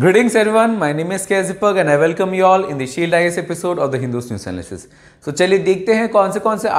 Greetings everyone, my name is Kazipag and I welcome you all in the Shield IS episode of the Hindus News Analysis. So let's see which articles we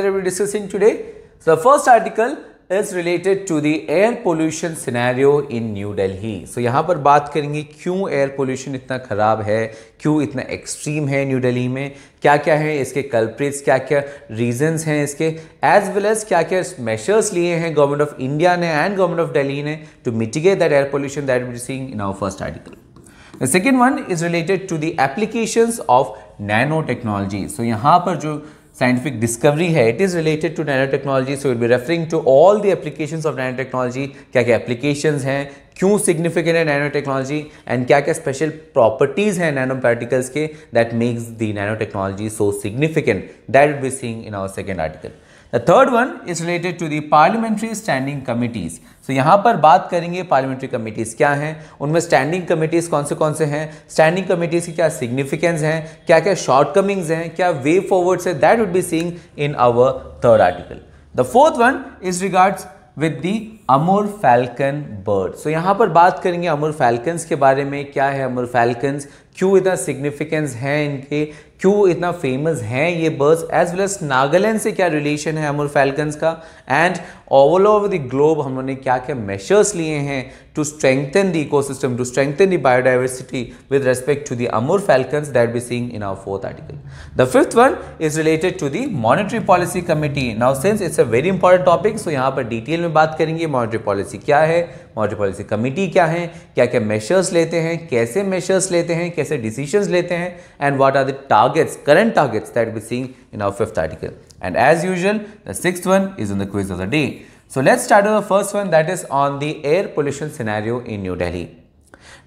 are discussing today. So the first article is related to the air pollution scenario in New Delhi so यहाँ पर बात करेंगे क्यों air pollution इतना ख़राब है क्यों इतना एक्सट्रीम है न्यू दिल्ली में क्या क्या है इसके कल्प्रिट्स क्या क्या रीजंस हैं इसके एज वेल एज क्या क्या मेशर्स लिए हैं गवर्नमेंट ऑफ इंडिया ने एंड गवर्नमेंट ऑफ दिल्ली ने to mitigate that air pollution that we seeing in our first article the second one is related to the applications of nano technology so यहाँ पर जो scientific discovery hai it is related to nanotechnology so we'll be referring to all the applications of nanotechnology kya kya applications hain क्यों significant है nano technology and क्या क्या special properties हैं nano particles के that makes the nano technology so significant that will be seeing in our second article the third one is related to the parliamentary standing committees तो यहाँ पर बात करेंगे parliamentary committees क्या हैं उनमें स्टैंडिंग कमेटीज़ कौन से कौन से हैं स्टैंडिंग कमेटीज़ की क्या सिग्निफिकेंस हैं क्या क्या शॉर्टकमिंग्स हैं क्या वे फॉरवर्ड्स है that would be seeing in our third article the fourth one is regards with the Amur falcon bird so यहाँ पर बात करेंगे अमूर फैल्कन्स के बारे में क्या है अमूर फैल्कन्स क्यों इतना सिग्निफिकेंस है इनके क्यों इतना फेमस हैं ये birds as well as Nagaland से क्या रिलेशन है अमर फैल्कन्स का and all over the globe हम लोगों ने क्या क्या मेशर्स लिए हैं to strengthen the ecosystem to strengthen the biodiversity with respect to the Amur falcons that be seeing in our fourth article the fifth one is related to the monetary policy committee now since it's a very important topic so यहाँ पर detail में बात करेंगे monetary policy क्या है monetary policy committee क्या है क्या क्या मेशर्स लेते हैं कैसे मेशर्स लेते हैं कैसे डिसीजन लेते हैं and what are the target targets, current targets that we're seeing in our fifth article. And as usual, the sixth one is on the quiz of the day. So let's start with the first one that is on the air pollution scenario in New Delhi.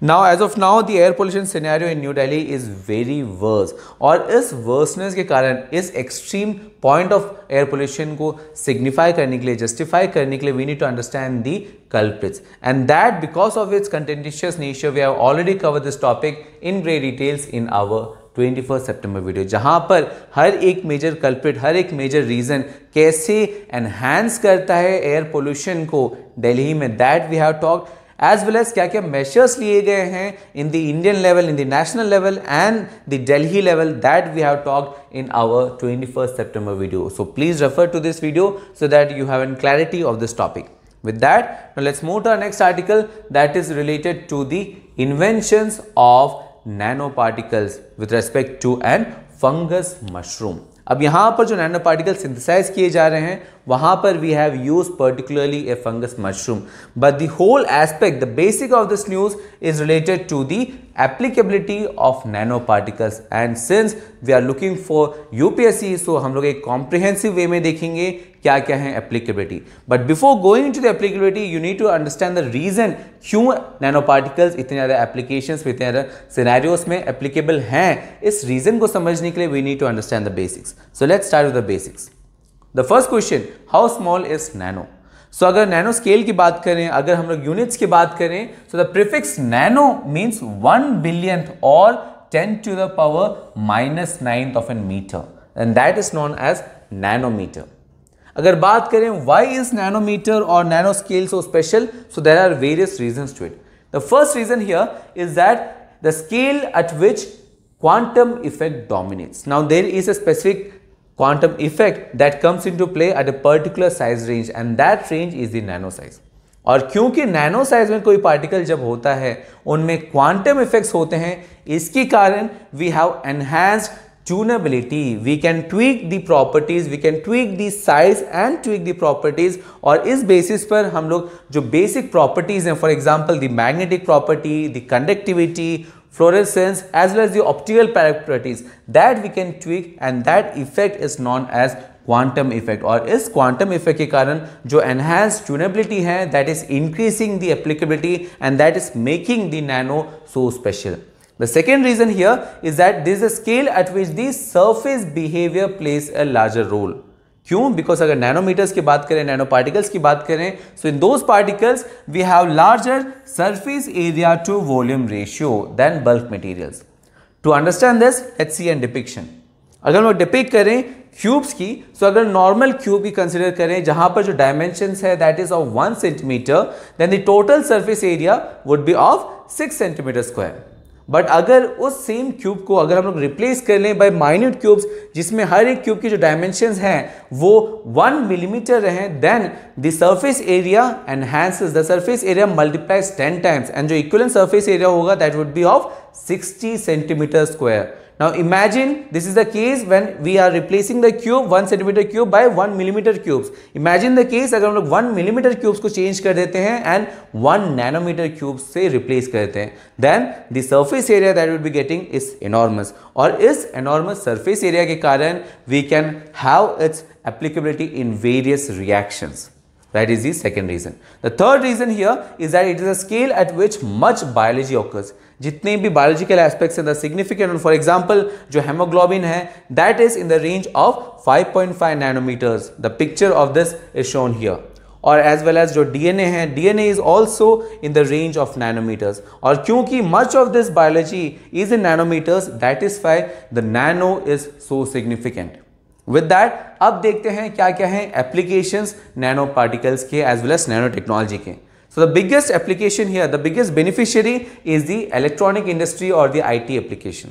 Now, as of now, the air pollution scenario in New Delhi is very worse. or is worseness. के कारण is extreme point of air pollution. को signify, करने के लिए justify, करने के लिए we need culprits. And that because of its contentious nature, we have already covered this topic in great details in our twenty first September video जहाँ पर हर एक मेजर कल्प्रिट हर एक मेजर रीज़न कैसे एनहेंस करता है एयर पोल्यूशन को दिल्ली में that we have talked as well as क्या क्या मेजर्स लिए गए हैं in the Indian level in the national level and the Delhi level that we have talked in our twenty first September video so please refer to this video so that you have an clarity of this topic With that, now let's move to our next article that is related to the inventions of particles with respect to an fungus mushroom अब यहाँ पर जो nano particle synthesise किए जा रहे हैं वहां पर we have use particularly a fungus mushroom but the whole aspect the basic of this news is related to the applicability of nano particles and since we are looking for UPSC so हम लोग एक comprehensive वे में देखेंगे क्या क्या है applicability but before going to the applicability you need to understand the reason क्यों nano particles इतने ज़्यादा एप्लीकेशन इतने ज़्यादा सिनारियोज में एप्लीकेबल हैं इस रीजन को समझने के लिए we need to understand the basics so let's start with the basics the first question how small is nano so अगर नैनो स्केल की बात करें अगर हम लोग यूनिट्स की बात करें so the prefix nano means one billionth और ten to the power minus ninth of an meter and that is known as nanometer अगर बात करें वाई इज नैनोमीटर और nano scale so special so there are various reason to it the first reason here is that the scale at which quantum effect dominates. Now there is a specific quantum effect that comes into play at a particular size range and that range is the nano size और क्योंकि nano size में कोई particle जब होता है उनमें quantum effects होते हैं इसके कारण we have enhance tunability we can tweak the properties we can tweak the size and tweak the properties और इस बेसिस पर हम लोग जो बेसिक प्रॉपर्टीज हैं for example the magnetic property the conductivity fluorescence as well as the optical properties that we can tweak and that effect is known as quantum effect or is quantum effect ke karan jo enhanced tunability hai that is increasing the applicability and that is making the nano so special the second reason here is that this is a scale at which the surface behavior plays a larger role क्यों because अगर nanometers की बात करें nano particles की बात करें so in those particles we have larger surface area to volume ratio than bulk materials to understand this H C and depiction अगर हम डिपिक करें क्यूब्स की सो so अगर नॉर्मल क्यूब की कंसिडर करें जहां पर जो डायमेंशन है that is of one centimeter then the total surface area would be of six centimetre square but अगर उस सेम क्यूब को अगर हम लोग रिप्लेस कर लें बाय माइन्यूट क्यूब्स जिसमें हर एक क्यूब की जो डायमेंशन हैं वो वन मिलीमीटर रहें then the surface area enhances the surface area multiplies ten times and जो इक्वलन सर्फेस एरिया होगा that would be of 60 centimeter square Now imagine this is the case when we are replacing the cube one centimeter cube by one millimeter cubes. Imagine the case अगर हम लोग one millimeter cubes को change कर देते हैं and one nanometer cubes से replace कर देते हैं then the surface area that we'll be getting is enormous और इस enormous surface area के कारण we can have its applicability in various reactions. That is the second reason. The third reason here is that it is a scale at which much biology occurs. Jitne biological aspects हैं, the significant one. For example, जो hemoglobin है, that is in the range of 5.5 nanometers. The picture of this is shown here. और as well as जो DNA है DNA is also in the range of nanometers और क्योंकि much of this biology is in nanometers that is why the nano is so significant with that अब देखते हैं क्या क्या है एप्लीकेशन नैनो पार्टिकल्स के as well as nano technology के the biggest application application the biggest beneficiary is the electronic industry और the I T application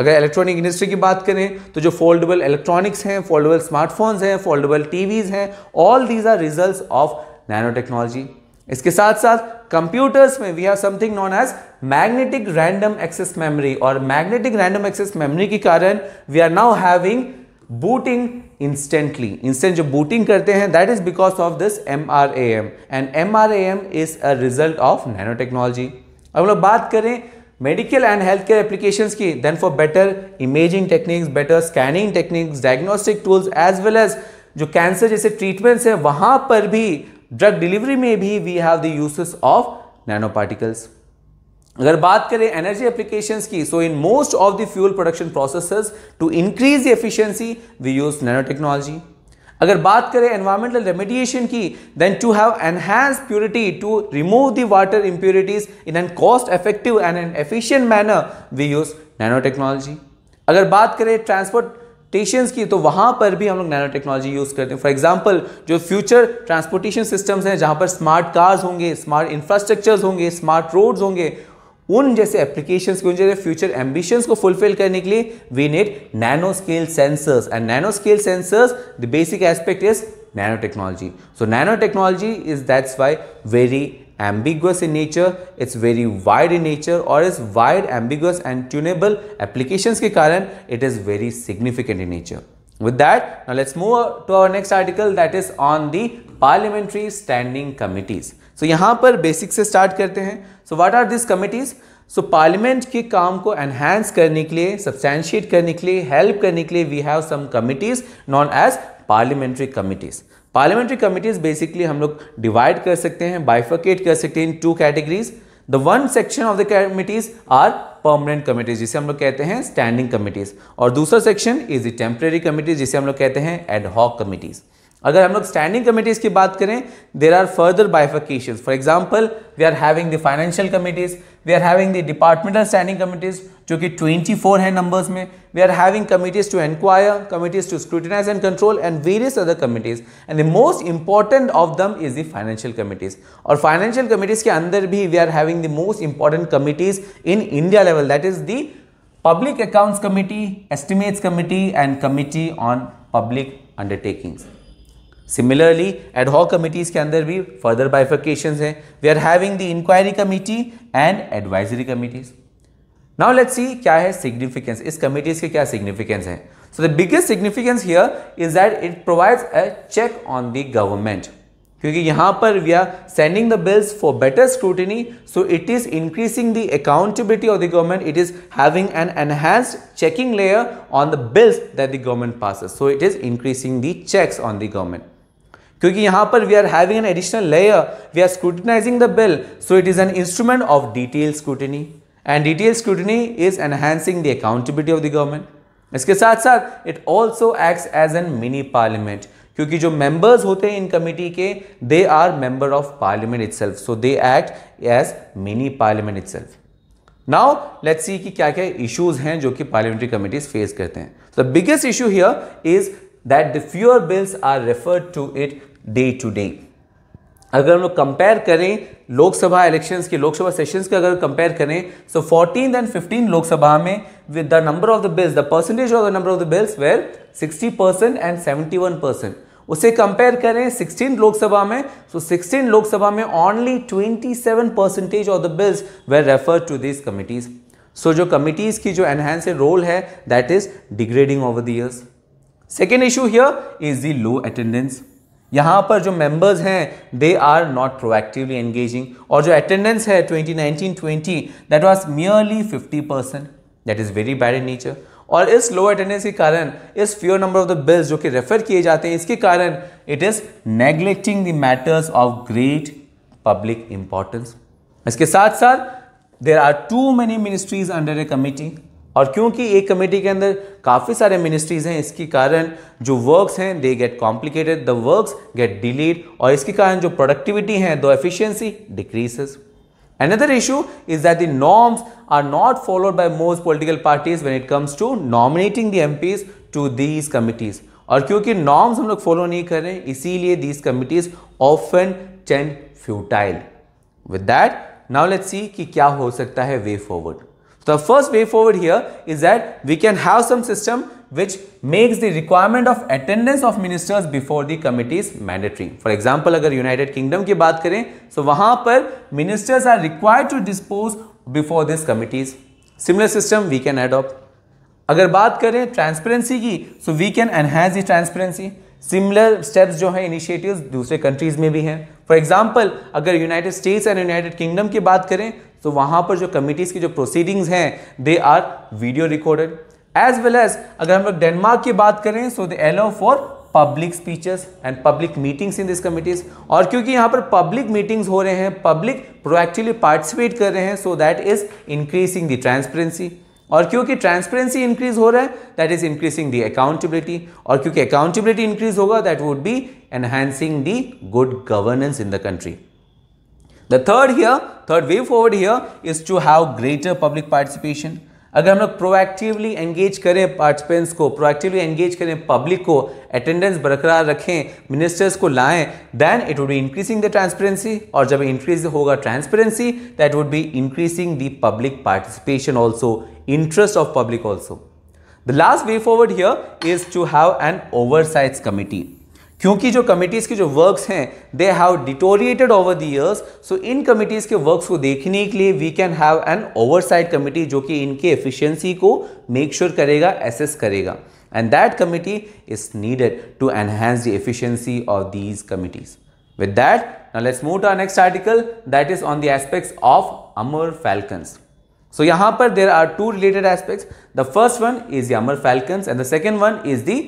अगर इलेक्ट्रॉनिक इंडस्ट्री की बात करें तो जो फोल्डेबल इलेक्ट्रॉनिक्स हैं फोल्डेबल स्मार्टफोन्स हैं फोल्डेबल टीवीज हैं all these are result of nano technology इसके साथ साथ कंप्यूटर्स में we have something known as magnetic random access memory और मैग्नेटिक रैंडम एक्सेस मेमोरी के कारण we are now having booting instantly instant जो बूटिंग करते हैं that is because of this M R A M and M R A M is a result of nano technology अब लोग बात करें medical and health care application की then for better imaging techniques better scanning techniques diagnostic tools as well as जो cancer जैसे treatments हैं वहां पर भी ड्रग डिलीवरी में भी we have the uses of nano particles अगर बात करें एनर्जी एप्लीकेशन की so in most of the fuel production process to increase the we use nano technology अगर बात करें एनवायरमेंटल रेमेडिएशन की then to have enhance purity to remove the water impurities in an cost effective and an efficient manner we use nano technology अगर बात करें transport टेशंस की तो वहाँ पर भी हम लोग नैनो टेक्नोलॉजी यूज़ करते हैं फॉर एग्जाम्पल जो फ्यूचर ट्रांसपोर्टेशन सिस्टम्स हैं जहाँ पर स्मार्ट कार्स होंगे स्मार्ट इंफ्रास्ट्रक्चर्स होंगे स्मार्ट रोड्स होंगे उन जैसे एप्लीकेशंस के उन जैसे फ्यूचर एम्बिशंस को फुलफिल करने के लिए we need nano scale sensors and nano scale sensors the basic aspect is nano technology so nano technology is that's why very ambiguous in nature it's very wide in nature और is wide ambiguous and tunable applications के कारण it is very significant in nature with that now let's move to our next article that is on the parliamentary standing committees so यहाँ पर basic से start करते हैं so what are this committees so parliament के काम को enhance करने के लिए सब्सटैंशिएट करने के लिए हेल्प करने के लिए we have some committees known as parliamentary committees parliamentary committees basically हम लोग डिवाइड कर सकते हैं बाइफर्केट कर सकते हैं into categories the one section of the committees are permanent committees जिसे हम लोग कहते हैं स्टैंडिंग कमिटीज़ और दूसरा section is the temporary committees जिसे हम लोग कहते हैं एडहॉक कमिटीज़ अगर हम लोग स्टैंडिंग कमिटीज की बात करें there are further bifurcation for example we are having the financial committees we are having the departmental standing committees जो कि 24 है नंबर्स में we are having committees to enquire committees to scrutinise and control and various other committees and the most important of them is the financial committees और financial committees के अंदर भी we are having the most important committees in India level that is the public accounts committee estimates committee and committee on public undertakings Similarly, ad hoc committees can there be further bifurcations. Hai. We are having the inquiry committee and advisory committees. Now let's see क्या है significance. इस committees के क्या significance है? So the biggest significance here is that it provides a check on the government. क्योंकि यहाँ पर we are sending the bills for better scrutiny, so it is increasing the accountability of the government. It is having an enhanced checking layer on the bills that the government passes. So it is increasing the checks on the government. क्योंकि यहां पर we are having an additional layer we are scrutinising the bill so it is an instrument of detail scrutiny and detail scrutiny is enhancing the accountability of the government इसके साथ साथ it also act as an mini parliament क्योंकि जो members होते हैं in committee के they are member of parliament self so they act as mini parliament itself now let's see कि क्या क्या इश्यूज हैं जो कि पार्लियामेंट्री कमेटीज फेस करते हैं the biggest issue here is that the fewer bills are referred to it day to day अगर हम लोग कंपेयर करें लोकसभा इलेक्शंस के लोकसभा सेशंस के अगर कंपेयर करें so fourteen and fifteen Lok Sabha में with the number of the bills the percentage of the number of the bills were 60 percent and 71 percent उसे कंपेयर करें 16 लोकसभा में सो so 16 लोकसभा में only 27 percentage of the bills were refer to this committees so जो committees की जो enhance role है that is degrading over the years second issue here is the low attendance यहाँ पर जो मेंबर्स हैं they are not proactively engaging और जो अटेंडेंस है 2019-20 that was merely 50 percent that is very bad in nature और इस लो अटेंडेंस के कारण इस fewer number of the bills जो कि रेफर किए जाते हैं इसके कारण it is neglecting the matters of great public importance इसके साथ साथ there are too many ministries under a committee और क्योंकि एक कमेटी के अंदर काफ़ी सारे मिनिस्ट्रीज हैं इसके कारण जो वर्क्स हैं they get complicated the works get delayed और इसके कारण जो प्रोडक्टिविटी है दो efficiency decreases another issue is that the norms are not followed by most political parties when it comes to nominating the MPs to these committees और क्योंकि norms हम लोग फॉलो नहीं कर रहे इसीलिए these committees often end futile with that now let see कि क्या हो सकता है way forward the first way forward here is that we can have some system which makes the requirement of attendance of ministers before the committees mandatory. For example, if United Kingdom ki baat kare, so wahan ministers are required to dispose before these committees. Similar system we can adopt. Agar baat kare transparency ki, so we can enhance the transparency. Similar steps jo hai initiatives dusre countries mein bhi hai. For example, the United States and the United Kingdom ki kare, तो वहां पर जो committees की जो proceedings हैं they are video recorded as well as अगर हम लोग डेनमार्क की बात करें so they allow for public speeches and public meetings in this committees और क्योंकि यहाँ पर पब्लिक मीटिंग्स हो रहे हैं पब्लिक प्रोएक्टिवली पार्टिसिपेट कर रहे हैं so that is increasing the transparency और क्योंकि ट्रांसपेरेंसी इंक्रीज हो रहा है that is increasing the accountability और क्योंकि अकाउंटेबिलिटी इंक्रीज होगा that would be enhancing the good governance in the country the third here third way forward here is to have greater public participation अगर हम लोग proactively engage करें participants को proactively engage करें public को attendance बरकरार रखें मिनिस्टर्स को लाएं then it would be increasing the transparency और जब इंक्रीज होगा transparency that would be increasing the public participation also interest of public also the last way forward here is to have an oversight committee क्योंकि जो committees के जो works हैं they have deteriorated over the years so in committees के वर्क्स को देखने के लिए we can have an oversight committee जो कि इनके एफिशिएंसी को मेक श्योर sure करेगा एसेस करेगा and that committee is needed to enhance the efficiency of these committees with that now let's move to next article that is on the aspects of Amur falcons so यहां पर there are two related aspects the first one is the Amur falcons and the second one is the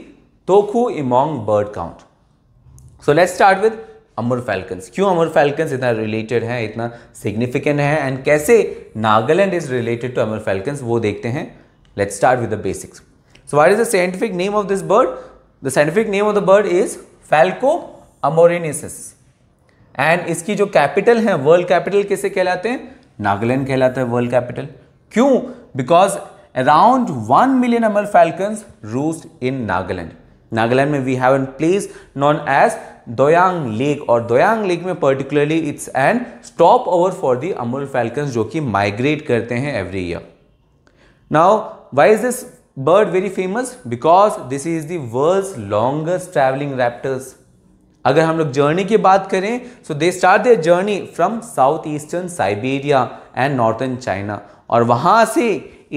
Tokhu Emong bird count so let's start with Amur falcons क्यों Amur falcons इतना related है इतना significant है and कैसे Nagaland is related to Amur falcons वो देखते हैं let's start with the basics so what is the scientific name of this bird the scientific name of the bird is Falco amurensis and इसकी जो capital है world capital किसे कहलाते हैं नागालैंड कहलाता है वर्ल्ड कैपिटल क्यों because around one million Amur falcons roosted in Nagaland Nagaland में we have an place known as Doyang lake और दोयांग लेक में particularly it's an stop over for the Amur falcons जो कि माइग्रेट करते हैं every year now why is this bird very famous because this is world longest longest traveling अगर हम लोग journey की बात करें so they start their journey from south eastern Siberia and northern China और वहाँ से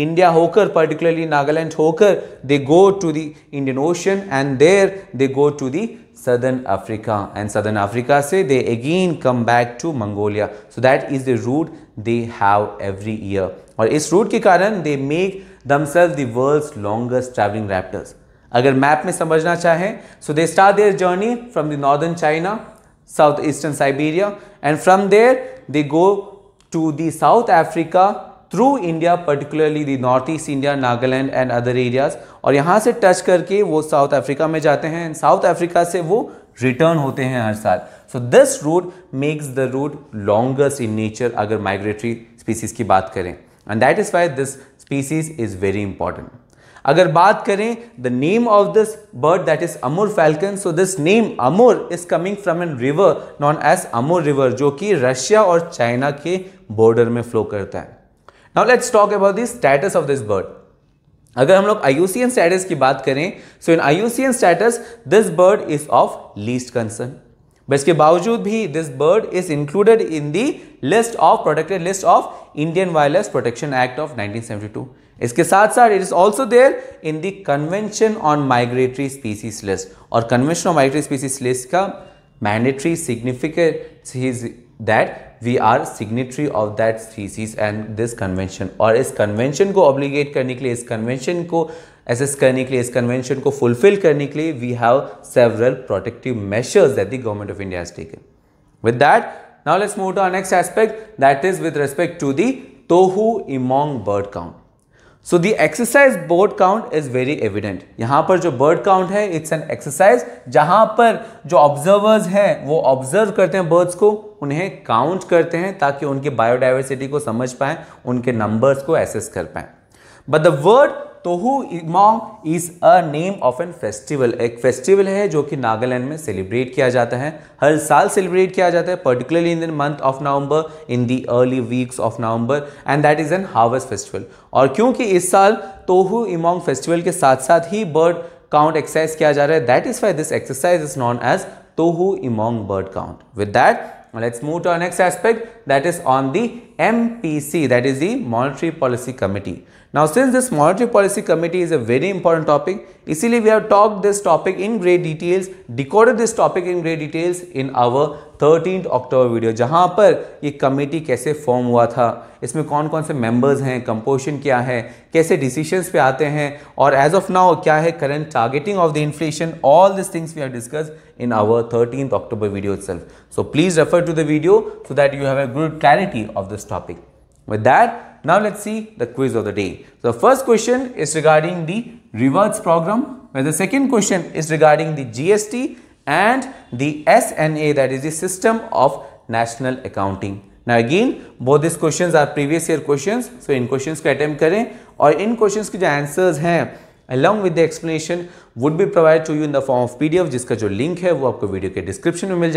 India होकर particularly Nagaland होकर they go to the Indian Ocean and there they go to the Southern Africa and Southern Africa say they again come back to Mongolia. So that is the route they have every year. Or इस route के they make themselves the world's longest traveling raptors. अगर map में समझना चाहें, so they start their journey from the northern China, southeastern Siberia and from there they go to the South Africa through India particularly the North East India Nagaland and other areas और यहाँ से touch करके वो south Africa में जाते हैं and south Africa से वो रिटर्न होते हैं हर साल so this route makes the route longest in nature अगर माइग्रेटरी स्पीसीज की बात करें and that is why this species is very important अगर बात करें the name of this bird that is Amur falcon so this name Amur is coming from an river known as Amur river जो कि Russia और China के border में flow करता है now let's talk about the status of this bird अगर हम लोग आईयूसीएन स्टेटस की बात करें so in IUCN status this bird is of least concern but इसके बावजूद भी this bird is included in the list of protected list of Indian wireless protection act of 1972 इसके साथ साथ it is also there in the convention on migratory species list और convention on migratory species list का mandatory significant is that we are signatory of that species and this convention or is convention ko obligate karne ke liye is convention ko assess karne ke liye is convention ko fulfill karne we have several protective measures that the government of india has taken with that now let's move to our next aspect that is with respect to the tohu imong bird count so the exercise bird count is very evident यहाँ पर जो bird count है it's an exercise जहां पर जो observers हैं वो observe करते हैं बर्ड्स को उन्हें काउंट करते हैं ताकि उनके बायोडाइवर्सिटी को समझ पाएं उनके नंबर्स को एसेस कर पाएं but the word Tohu Emong is a name of an festival एक फेस्टिवल है जो कि नागालैंड में सेलिब्रेट किया जाता है हर साल सेलिब्रेट किया जाता है particularly in the month of November in the early weeks of November and that is an harvest festival और क्योंकि इस साल तोहू इमोंग फेस्टिवल के साथ साथ ही बर्ड काउंट एक्सरसाइज किया जा रहा है that is why this exercise is known as Tohu Emong bird count with that let's move to our next aspect that is on the MPC that is the monetary policy committee Now, since this monetary policy committee is a very important topic, easily we have talked this topic in great details, decoded this topic in great details in our 13th October video, जहाँ पर committee कैसे form हुआ था, इसमें कौन-कौन members हैं, composition क्या है, कैसे decisions पे आते हैं, और as of now क्या है current targeting of the inflation, all these things we have discussed in our 13th October video itself. So please refer to the video so that you have a good clarity of this topic. With that. Now let's see the quiz of the day. So first question is regarding the rewards program where the second question is regarding the GST and the SNA that is the system of national accounting. Now again both these questions are previous year questions. So in questions को attempt करें or in questions the answers हैं along with the explanation would be provided to you in the form of PDF जिसका जो link है वो आपको video description में मिल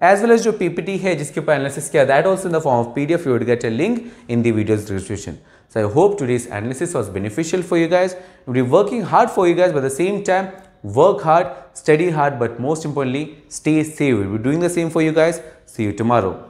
as well as your PPT here, जिसके ऊपर analysis that also in the form of PDF you would get a link in the video's description. So I hope today's analysis was beneficial for you guys. We'll be working hard for you guys but at the same time work hard, study hard but most importantly stay safe. We'll be doing the same for you guys. See you tomorrow.